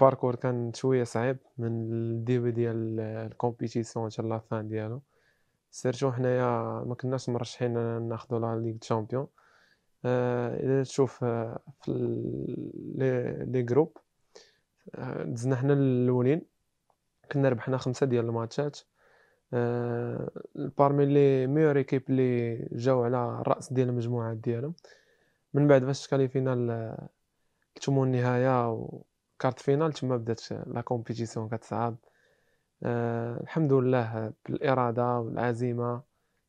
الباركور كان شويه صعيب من الديبي ديال الكومبيتيسيون الله لافان ديالو سيرتو حنايا ما كناش مرشحين ناخذوا لا ليغ تشامبيون أه تشوف آه، في لي جروب آه، دزنا حنا الاولين كنا ربحنا خمسه ديال الماتشات آه، بارمي لي ميور ايكيب لي جاو على الراس ديال المجموعات ديالهم من بعد فاش تكاليفينا كتمو النهايه كارت فينال تما بدات لا كومبيتيسيون كتصعد أه الحمد لله بالاراده والعزيمه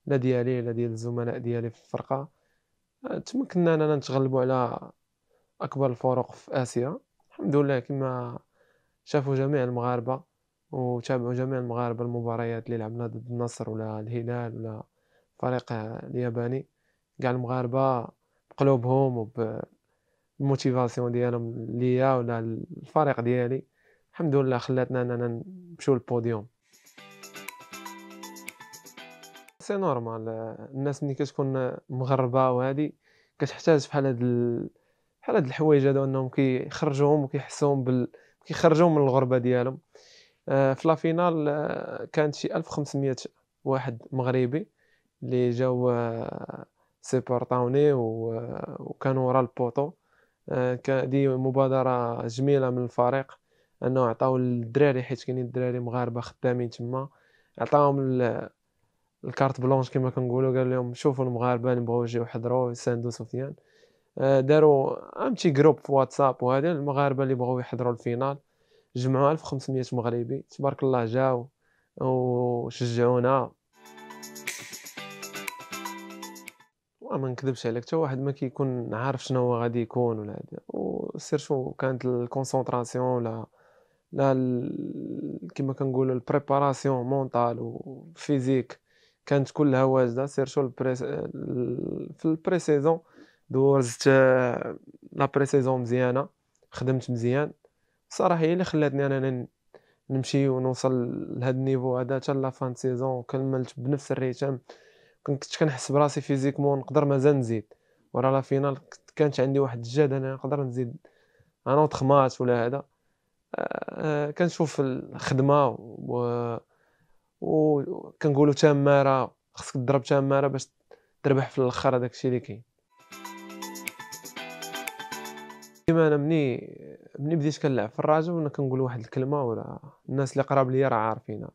لا ديالي لا ديال الزملاء ديالي في الفرقه أه تمكنا اننا نتغلبوا على اكبر الفرق في اسيا الحمد لله كما شافوا جميع المغاربه وتابعوا جميع المغاربه المباريات اللي لعبنا ضد النصر ولا الهلال ولا الفريق الياباني كاع المغاربه بقلوبهم وب الموتيفاسيون ديالهم ليا ولا الفريق ديالي الحمد لله خلاتنا اننا نمشيو للبوديوم سي نورمال الناس ملي كتكون مغربه وهادي كتحتاج بحال هاد ال... بحال هاد الحوايج هادو انهم كيخرجوهم وكيحسوهم بال كيخرجوهم من الغربه ديالهم آه، في لافينال آه، كانت شي 1500 واحد مغربي اللي جاو آه، سيبورطاوني وكانوا ورا البوطو آه، دي مبادره جميله من الفريق انه عطاو للدراري حيت كاينين الدراري مغاربه خدامين تما عطاهم الكارت بلونش كما كنقولوا قال لهم شوفوا المغاربه اللي بغاو يجيو يحضروا ساندو سفيان آه، داروا امتي جروب في واتساب وهذا المغاربه اللي بغاو يحضروا الفينال جمعوا 1500 مغربي تبارك الله جاو وشجعونا ما نكذبش عليك حتى واحد ما كيكون عارف شنو هو غادي يكون ولا هادي وسيرتو كانت الكونسونطراسيون ولا لا كما كنقولوا البريباراسيون مونطال وفيزيك كانت كلها واجده سيرتو البري في البري سيزون دوزت لا بري سيزون مزيانه خدمت مزيان صراحه هي اللي خلاتني انا نمشي ونوصل لهاد النيفو هذا حتى لا فان سيزون كملت بنفس الريتم كنت كنحس براسي فيزيكمون نقدر مازال نزيد ورا لا فينال كانت عندي واحد الجهد انا نقدر نزيد انا وتخمات ولا هذا آه، آه، كنشوف الخدمه و وكنقولوا تماره خصك تضرب تماره باش تربح في الاخر هذاك الشيء اللي كاين ديما انا مني مني بديت كنلعب في الراجل وانا كنقول واحد الكلمه ولا الناس اللي قراب ليا راه عارفينها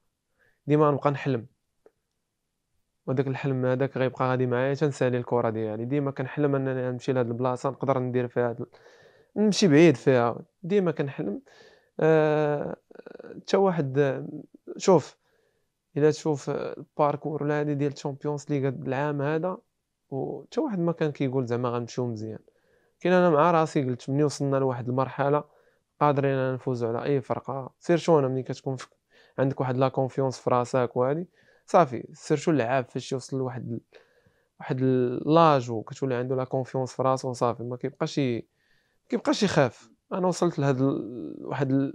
ديما نبقى نحلم وداك الحلم هذاك غيبقى غادي معايا تنسالي الكره ديالي يعني ديما كنحلم انني نمشي لهاد البلاصه نقدر ندير فيها دل... نمشي بعيد فيها ديما كنحلم آه، حتى أه... واحد شوف الا تشوف الباركور ولا هادي ديال الشامبيونز ليغ العام هذا وحتى واحد ما كان كيقول زعما غنمشيو مزيان كاين انا مع راسي قلت ملي وصلنا لواحد المرحله قادرين نفوزوا على اي فرقه شو انا ملي كتكون عندك واحد لا كونفيونس في راسك وهادي صافي سيرتو اللعاب فاش يوصل لواحد واحد لاج وكتولي عنده لا كونفيونس في راسو صافي ما كيبقاش كيبقاش يخاف انا وصلت لهاد واحد ال...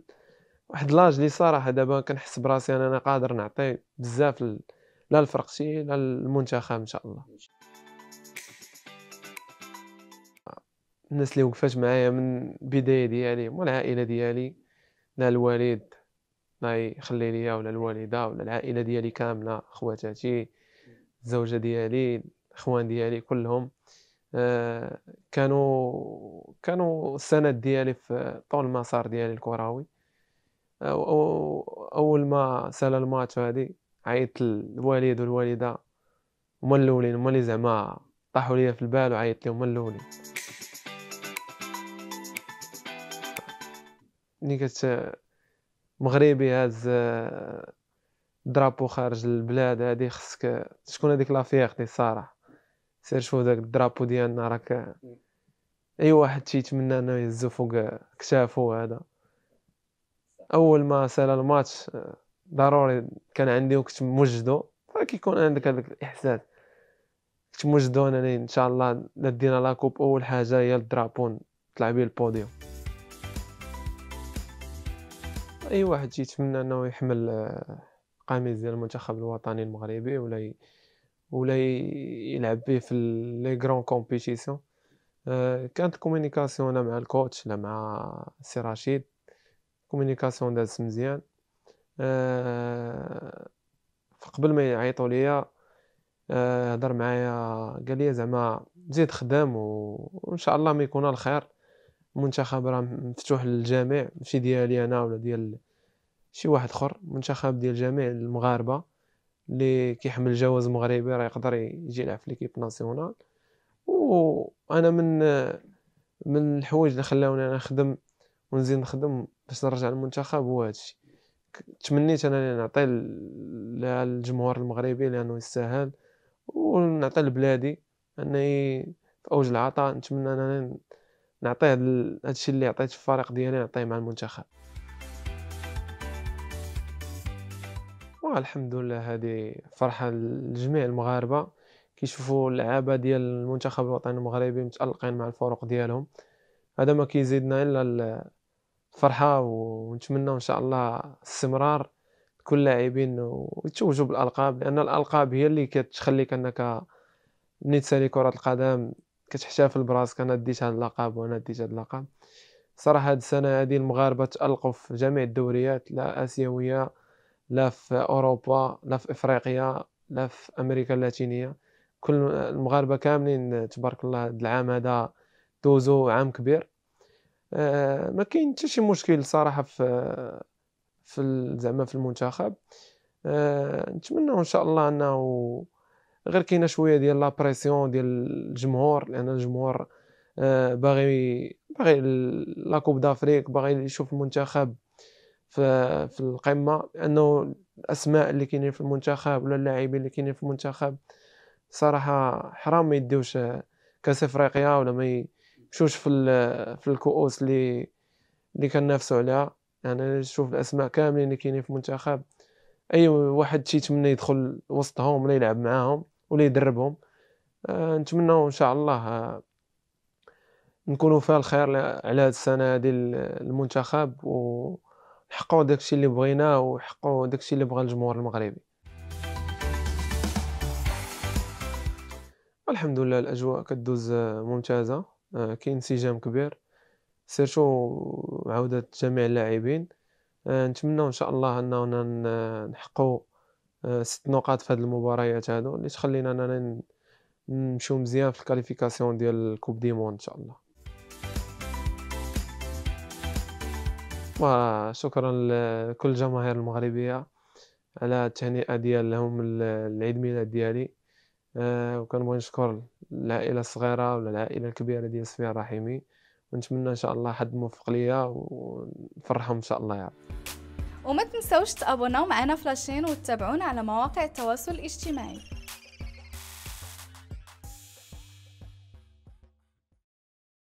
واحد لاج اللي صراحه دابا كنحس براسي انا, قادر نعطي بزاف لا لفرقتي لا للمنتخب ان شاء الله الناس اللي وقفات معايا من البدايه ديالي والعائله ديالي لا الوالد ما يخلي ليا ولا الوالده ولا العائله ديالي كامله خواتاتي الزوجه ديالي الاخوان ديالي كلهم آه، كانوا كانوا السند ديالي في طول المسار ديالي الكروي آه، اول ما سال الماتش هادي عيطت الوالد والوالده هما الاولين هما اللي زعما طاحوا ليا في البال وعيطت لهم الاولين ملي كت مغربي هاز آه، درابو خارج البلاد هادي خصك شكون هذيك لافيغ فيغتي سارة سير شوف داك الدرابو ديالنا راك اي واحد تيتمنى انه يهزو فوق كتافو هذا اول ما سال الماتش آه، ضروري كان عندي وكنت موجدو فكيكون عندك هذاك الاحساس كنت موجدو انني يعني ان شاء الله ندينا لاكوب اول حاجه هي الدرابون تلعبي البوديوم اي واحد يتمنى انه يحمل آه، قميص ديال المنتخب الوطني المغربي ولا ي... ولا يلعب به في لي غران آه، كومبيتيسيون كانت الكومونيكاسيون انا مع الكوتش لا مع سي رشيد الكومينيكاسيون دازت مزيان آه، فقبل ما يعيطوا ليا هضر معايا قال لي زعما زيد خدام وان شاء الله ما يكون الخير المنتخب راه مفتوح للجميع ماشي ديالي انا ولا ديال شي واحد اخر منتخب ديال جميع المغاربه اللي كيحمل جواز مغربي راه يقدر يجي يلعب في ليكيب ناسيونال وانا من من الحوايج اللي خلاوني انا نخدم ونزيد نخدم باش نرجع للمنتخب هو هادشي تمنيت انا نعطي للجمهور المغربي لانه يستاهل ونعطي لبلادي انني في اوج العطاء نتمنى انني نعطيه هادشي اللي عطيت في الفريق ديالي نعطيه مع المنتخب والحمد لله هذه فرحه لجميع المغاربه كيشوفوا اللعابه ديال المنتخب الوطني المغربي متالقين مع الفرق ديالهم هذا ما كيزيدنا الا الفرحه ونتمنى ان شاء الله استمرار كل اللاعبين ويتوجوا بالالقاب لان الالقاب هي اللي كتخليك انك ملي تسالي كره القدم كتحتفل براسك انا ديت هاد اللقب وانا ديت هاد اللقب صراحه هاد السنه هادي المغاربه تالقوا في جميع الدوريات لا اسيويه لا في اوروبا لا في افريقيا لا في امريكا اللاتينيه كل المغاربه كاملين تبارك الله هاد العام هذا دوزو عام كبير أه ما كاين حتى شي مشكل صراحه في في زعما في المنتخب أه نتمنى ان شاء الله انه غير كاينه شويه ديال لا بريسيون ديال الجمهور لان الجمهور آه، باغي باغي لا كوب دافريك باغي يشوف المنتخب في في القمه لانه الاسماء اللي كاينين في المنتخب ولا اللاعبين اللي كاينين في المنتخب صراحه حرام ما يديوش آه، كاس افريقيا ولا ما يمشوش في في الكؤوس اللي اللي كننافسوا عليها يعني نشوف الاسماء كاملين اللي كاينين في المنتخب اي واحد تيتمنى يدخل وسطهم ولا يلعب معاهم ولا يدربهم آه، نتمنى ان شاء الله آه، نكونوا فيها الخير على هاد السنه هادي المنتخب ونحققوا داكشي اللي بغيناه وحققوا داكشي اللي بغى الجمهور المغربي الحمد لله الاجواء كدوز آه، ممتازه كاين انسجام كبير سيرتو عوده جميع اللاعبين آه، نتمنوا ان شاء الله اننا نحققوا آه، ست نقاط في هذه المباريات هادو اللي تخلينا اننا نمشيو مزيان في الكاليفيكاسيون ديال كوب دي مون ان شاء الله وشكرا لكل الجماهير المغربيه على التهنئه ديالهم العيد ميلاد ديالي آه، وكنبغي نشكر العائله الصغيره ولا العائله الكبيره ديال سفيان الرحيمي ونتمنى ان شاء الله حد موفق ليا ونفرحهم ان شاء الله يا رب وما تنسوش تابوناو معنا في لاشين وتتابعونا على مواقع التواصل الاجتماعي